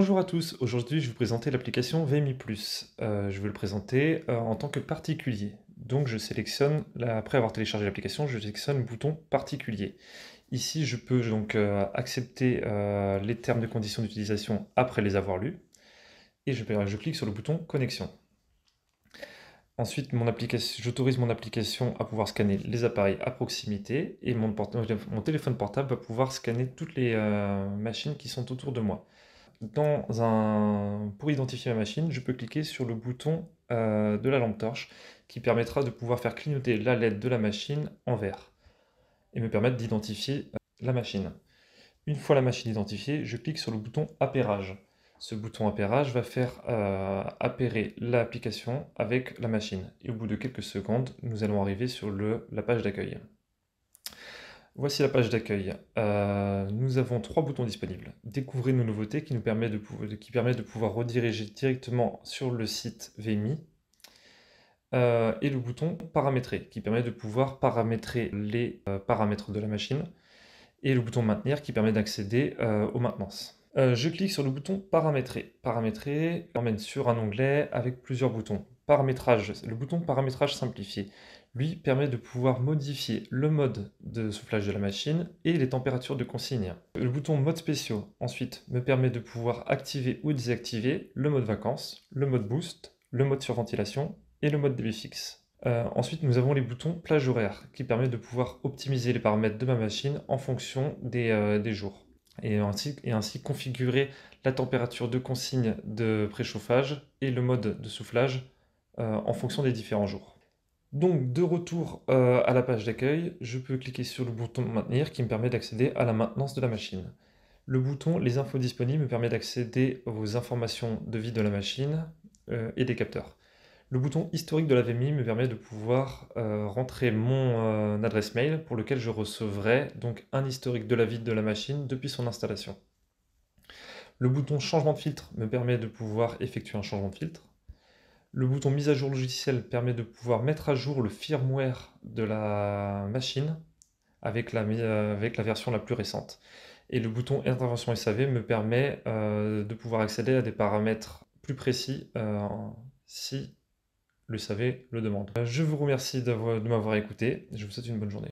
Bonjour à tous, aujourd'hui je vais vous présenter l'application VMI euh, je vais le présenter euh, en tant que particulier. Donc je sélectionne, après avoir téléchargé l'application, je sélectionne le bouton particulier. Ici je peux donc euh, accepter les termes de conditions d'utilisation après les avoir lus. Et je, je clique sur le bouton connexion. Ensuite, j'autorise mon application à pouvoir scanner les appareils à proximité et mon, téléphone portable va pouvoir scanner toutes les machines qui sont autour de moi un... pour identifier la machine, je peux cliquer sur le bouton euh, de la lampe torche qui permettra de pouvoir faire clignoter la LED de la machine en vert et me permettre d'identifier euh, la machine. Une fois la machine identifiée, je clique sur le bouton appairage. Ce bouton appairage va faire euh, appairer l'application avec la machine. Et au bout de quelques secondes, nous allons arriver sur le, la page d'accueil. Voici la page d'accueil. Euh, nous avons trois boutons disponibles. Découvrez nos nouveautés qui nous permet de, qui permet de pouvoir rediriger directement sur le site VMI. Euh, et le bouton paramétrer qui permet de pouvoir paramétrer les euh, paramètres de la machine. Et le bouton maintenir qui permet d'accéder aux maintenances. je clique sur le bouton paramétrer. Paramétrer mène sur un onglet avec plusieurs boutons. Paramétrage, le bouton paramétrage simplifié lui permet de pouvoir modifier le mode de soufflage de la machine et les températures de consigne. Le bouton mode spéciaux ensuite me permet de pouvoir activer ou désactiver le mode vacances, le mode boost, le mode surventilation et le mode débit fixe. Euh, ensuite, nous avons les boutons plage horaire qui permet de pouvoir optimiser les paramètres de ma machine en fonction euh, des, jours et ainsi, et ainsi configurer la température de consigne de préchauffage et le mode de soufflage euh, en fonction des différents jours. Donc de retour euh, à la page d'accueil, je peux cliquer sur le bouton maintenir qui me permet d'accéder à la maintenance de la machine. Le bouton Les infos disponibles me permet d'accéder aux informations de vie de la machine euh, et des capteurs. Le bouton historique de la VMI me permet de pouvoir euh, rentrer mon adresse mail pour lequel je recevrai donc un historique de la vie de la machine depuis son installation. Le bouton changement de filtre me permet de pouvoir effectuer un changement de filtre. Le bouton mise à jour logiciel permet de pouvoir mettre à jour le firmware de la machine avec la, euh, version la plus récente. Et le bouton intervention SAV me permet euh, de pouvoir accéder à des paramètres plus précis euh, si le SAV le demande. Je vous remercie de m'avoir écouté. Je vous souhaite une bonne journée.